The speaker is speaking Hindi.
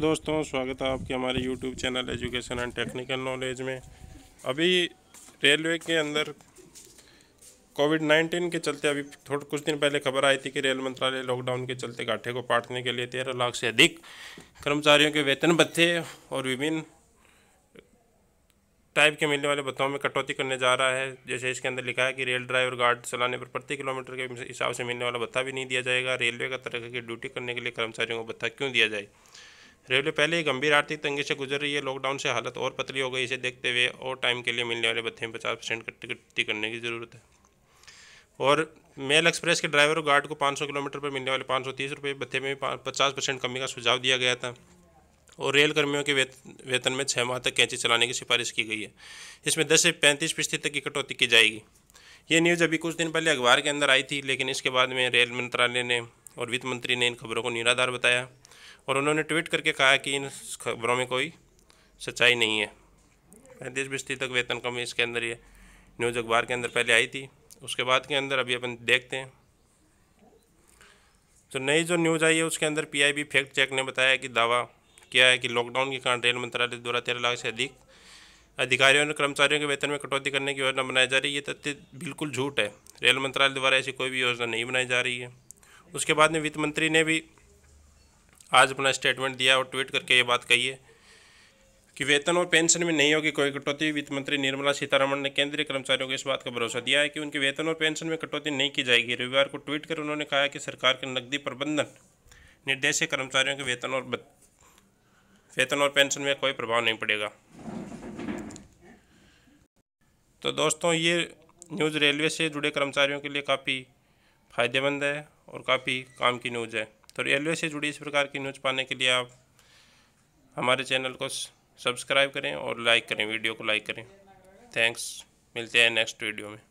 दोस्तों स्वागत है आपके हमारे YouTube channel education and technical knowledge में अभी रेलवे के अंदर कोविड नाइन्टीन के चलते अभी थोड़ा कुछ दिन पहले खबर आई थी कि रेल मंत्रालय लॉकडाउन के चलते घाटे को पाटने के लिए तेरह लाख से अधिक कर्मचारियों के वेतन भत्ते और विभिन्न टाइप के मिलने वाले भत्तों में कटौती करने जा रहा है जैसे इसके अंदर लिखा है कि रेल ड्राइवर गार्ड चलाने पर प्रति किलोमीटर के हिसाब से मिलने वाला भत्ता भी नहीं दिया जाएगा रेलवे का तरह की ड्यूटी करने के लिए कर्मचारियों को भत्ता क्यों दिया जाए रेलवे पहले ही गंभीर आर्थिक तंगी से गुजर रही है लॉकडाउन से हालत और पतली हो गई इसे देखते हुए और टाइम के लिए मिलने वाले बत्ते में पचास परसेंट टिकट करने की ज़रूरत है और मेल एक्सप्रेस के ड्राइवर और गार्ड को 500 किलोमीटर पर मिलने वाले पाँच सौ तीस रुपये भत्ते में पचास परसेंट कमी का सुझाव दिया गया था और रेल कर्मियों के वेतन में छः माह तक कैंची चलाने की सिफारिश की गई है इसमें दस से पैंतीस फीसदी तक की कटौती की जाएगी ये न्यूज़ अभी कुछ दिन पहले अखबार के अंदर आई थी लेकिन इसके बाद में रेल मंत्रालय ने और वित्त मंत्री ने इन खबरों को निराधार बताया और उन्होंने ट्वीट करके कहा कि इन खबरों में कोई सच्चाई नहीं है पैंतीस बिस्ती तक वेतन कमी इसके अंदर ये न्यूज़ अखबार के अंदर पहले आई थी उसके बाद के अंदर अभी अपन देखते हैं तो नई जो न्यूज़ आई है उसके अंदर पीआईबी फैक्ट चेक ने बताया कि दावा किया है कि लॉकडाउन के कारण रेल मंत्रालय द्वारा तेरह लाख से अधिक अधिकारियों और कर्मचारियों के वेतन में कटौती करने की योजना बनाई जा रही है तथ्य बिल्कुल झूठ है रेल मंत्रालय द्वारा ऐसी कोई भी योजना नहीं बनाई जा रही है उसके बाद में वित्त मंत्री ने भी आज अपना स्टेटमेंट दिया और ट्वीट करके ये बात कही है कि वेतन और पेंशन में नहीं होगी कोई कटौती वित्त मंत्री निर्मला सीतारमण ने केंद्रीय कर्मचारियों को इस बात का भरोसा दिया है कि उनके वेतन और पेंशन में कटौती नहीं की जाएगी रविवार को ट्वीट कर उन्होंने कहा कि सरकार के नकदी प्रबंधन निर्देश कर्मचारियों के वेतन और वेतन और पेंशन में कोई प्रभाव नहीं पड़ेगा तो दोस्तों ये न्यूज़ रेलवे से जुड़े कर्मचारियों के लिए काफ़ी फ़ायदेमंद है और काफ़ी काम की न्यूज़ है तो रेलवे से जुड़ी इस प्रकार की न्यूज़ पाने के लिए आप हमारे चैनल को सब्सक्राइब करें और लाइक करें वीडियो को लाइक करें थैंक्स मिलते हैं नेक्स्ट वीडियो में